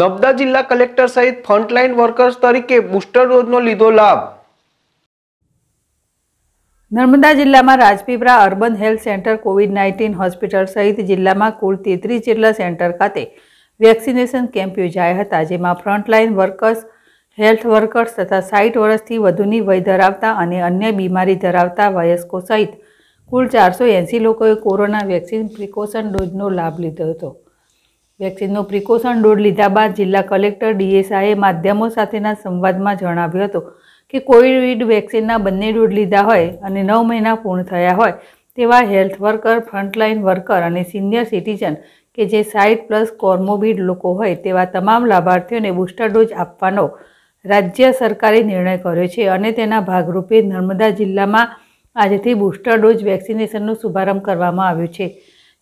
નબદા જિલ્લા કલેક્ટર સહિત frontline workers તરીકે બુસ્ટર ડોઝનો લીધો લાભ નર્મદા જિલ્લામાં Rajpipla urban health centre covid nineteen hospital સહિત જિલ્લામાં કુલ તેત્રીસ જેટલા સેન્ટર ખાતે વેક્સિનેશન કેમ્પ યોજાયા હતા જેમાં ફ્રન્ટલાઇન વર્કર્સ હેલ્થ વર્કર્સ તથા સાઠ વર્ષથી વધુની વય ધરાવતા અને અન્ય બીમારી ધરાવતા વયસ્કો સહિત કુલ ચારસો એંસી લોકોએ કોરોના વેક્સિન પ્રિકોશન ડોઝનો લાભ લીધો હતો વેક્સિનનો પ્રિકોશન ડોઝ લીધા બાદ જિલ્લા કલેક્ટર ડીએસઆઈએ માધ્યમો સાથેના સંવાદમાં જણાવ્યું હતું કે કોવિડ વેક્સિનના બંને ડોઝ લીધા હોય અને નવ મહિના પૂર્ણ થયા હોય તેવા હેલ્થ વર્કર ફ્રન્ટલાઇન વર્કર અને સિનિયર સિટીઝન કે જે સાઇટ પ્લસ કોર્મોબિડ લોકો હોય તેવા તમામ લાભાર્થીઓને બુસ્ટર ડોઝ આપવાનો રાજ્ય સરકારે નિર્ણય કર્યો છે અને તેના ભાગરૂપે નર્મદા જિલ્લામાં આજથી બુસ્ટર ડોઝ વેક્સિનેશનનો શુભારંભ કરવામાં આવ્યો છે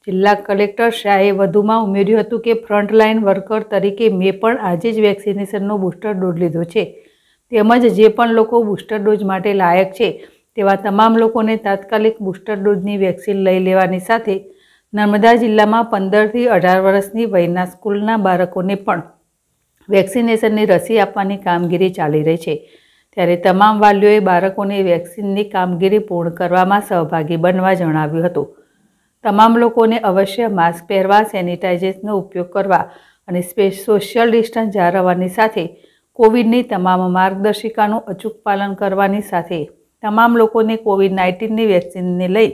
જિલ્લા કલેક્ટર શાહે વધુમાં ઉમેર્યું હતું કે ફ્રન્ટલાઇન વર્કર તરીકે મેં પણ આજે જ વેક્સિનેશનનો બુસ્ટર ડોઝ લીધો છે તેમજ જે પણ લોકો બુસ્ટર ડોઝ માટે લાયક છે તેવા તમામ લોકોને તાત્કાલિક બુસ્ટર ડોઝની વેક્સિન લઈ લેવાની સાથે નર્મદા જિલ્લામાં પંદરથી અઢાર વર્ષની વયના સ્કૂલના બાળકોને પણ વેક્સિનેશનની રસી આપવાની કામગીરી ચાલી રહી છે ત્યારે તમામ વાલીઓએ બાળકોને વેક્સિનની કામગીરી પૂર્ણ કરવામાં સહભાગી બનવા જણાવ્યું હતું તમામ લોકોને અવશ્ય માસ્ક પહેરવા સેનિટાઇઝર્સનો ઉપયોગ કરવા અને સ્પેસ સોશિયલ ડિસ્ટન્સ જાળવવાની સાથે કોવિડની તમામ માર્ગદર્શિકાનું અચૂક પાલન કરવાની સાથે તમામ લોકોને કોવિડ નાઇન્ટીનની વેક્સિનને લઈ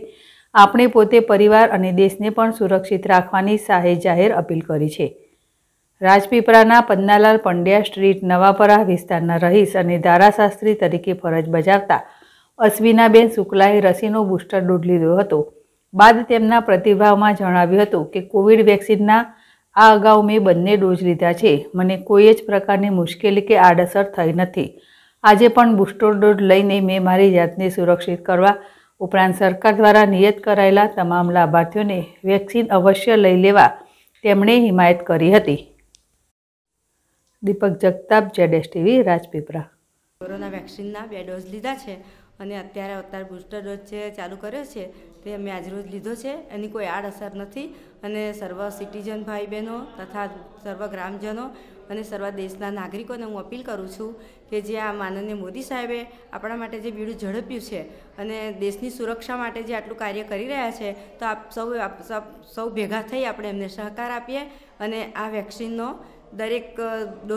આપણે પોતે પરિવાર અને દેશને પણ સુરક્ષિત રાખવાની સાહે જાહેર અપીલ કરી છે રાજપીપળાના પન્નાલાલ પંડ્યા સ્ટ્રીટ નવાપરા વિસ્તારના રહીશ અને ધારાશાસ્ત્રી તરીકે ફરજ બજાવતા અશ્વિનાબેન શુક્લાએ રસીનો બુસ્ટર ડોઝ લીધો હતો બાદ તેમના પ્રતિભાવમાં જણાવ્યું હતું કે કોવિડ વેક્સિનના આ અગાઉ મેં બંને ડોઝ લીધા છે મને કોઈ જ પ્રકારની મુશ્કેલી કે આડઅસર થઈ નથી આજે પણ બુસ્ટર ડોઝ લઈને મેં મારી જાતને સુરક્ષિત કરવા ઉપરાંત સરકાર દ્વારા નિયત કરાયેલા તમામ લાભાર્થીઓને વેક્સિન અવશ્ય લઈ લેવા તેમણે હિમાયત કરી હતી Deepak Jagtap Z TV Rajpipla corona વેક્સિનના બે ડોઝ લીધા છે અને અત્યારે અત્યારે બુસ્ટર ડોઝ છે ચાલુ કર્યો છે તે અમે આજરોજ લીધો છે એની કોઈ આડઅસર નથી અને સર્વ સિટીઝન ભાઈ બહેનો તથા સર્વ ગ્રામજનો અને સર્વ દેશના નાગરિકોને હું અપીલ કરું છું કે જે આ માનનીય મોદી સાહેબે આપણા માટે જે બીડું ઝડપ્યું છે અને દેશની સુરક્ષા માટે જે આટલું કાર્ય કરી રહ્યા છે તો આપ સૌ સૌ ભેગા થઈ આપણે એમને સહકાર આપીએ અને આ વેક્સિનનો દરેક ડોઝ